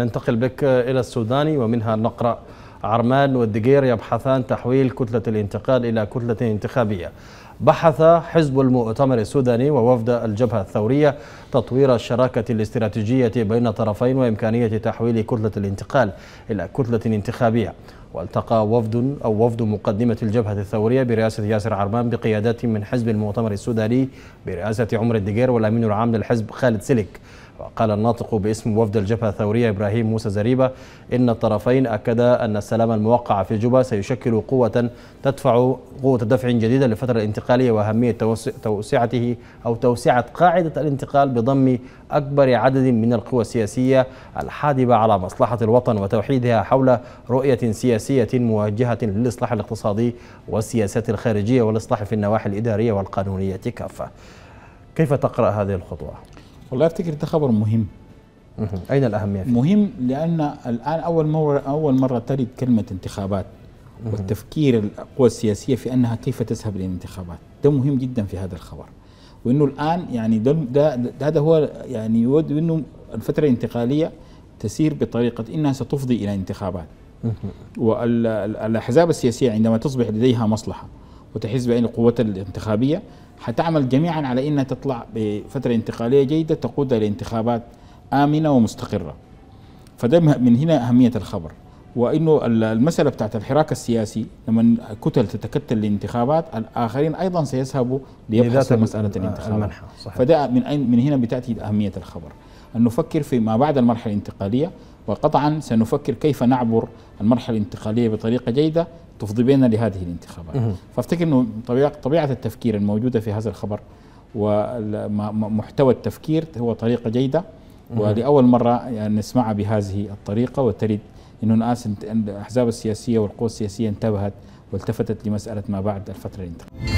ننتقل بك إلى السوداني ومنها نقرأ عرمان والدقير يبحثان تحويل كتلة الانتقال إلى كتلة انتخابية بحث حزب المؤتمر السوداني ووفد الجبهة الثورية تطوير الشراكة الاستراتيجية بين الطرفين وإمكانية تحويل كتلة الانتقال إلى كتلة انتخابية والتقى وفد أو وفد مقدمة الجبهة الثورية برئاسة ياسر عرمان بقيادات من حزب المؤتمر السوداني برئاسة عمر الدقير والأمين العام للحزب خالد سلك قال الناطق باسم وفد الجبهة الثورية إبراهيم موسى زريبة إن الطرفين أكدا أن السلام الموقع في جوبا سيشكل قوة تدفع قوة دفع جديدة للفترة الانتقالية وأهمية توسعته أو توسعة قاعدة الانتقال بضم أكبر عدد من القوى السياسية الحادبة على مصلحة الوطن وتوحيدها حول رؤية سياسية موجهة للإصلاح الاقتصادي والسياسات الخارجية والإصلاح في النواحي الإدارية والقانونية كافة كيف تقرأ هذه الخطوة؟ والله افتكر ده خبر مهم اين الاهميه فيه؟ مهم لان الان اول مره اول مره ترد كلمه انتخابات والتفكير القوى السياسيه في انها كيف تذهب للانتخابات ده مهم جدا في هذا الخبر وانه الان يعني ده هذا هو يعني يود انه الفتره الانتقاليه تسير بطريقه انها ستفضي الى انتخابات والاحزاب السياسيه عندما تصبح لديها مصلحه وتحس بأن القوة الانتخابية حتعمل جميعا على أنها تطلع بفترة انتقالية جيدة تقودها لانتخابات آمنة ومستقرة فده من هنا أهمية الخبر وانه المساله بتاعت الحراك السياسي لما كتل تتكتل الانتخابات الاخرين ايضا سيذهبوا ليبحثوا مساله الانتخابات صحيح. فده من أين من هنا بتاتي اهميه الخبر ان نفكر في ما بعد المرحله الانتقاليه وقطعا سنفكر كيف نعبر المرحله الانتقاليه بطريقه جيده تفضي بنا لهذه الانتخابات فافتكر انه طبيعه طبيعه التفكير الموجوده في هذا الخبر ومحتوى التفكير هو طريقه جيده ولاول مره يعني نسمعها بهذه الطريقه وترد انه الناس الاحزاب السياسيه والقوى السياسيه انتبهت والتفتت لمساله ما بعد الفتره الانتقاليه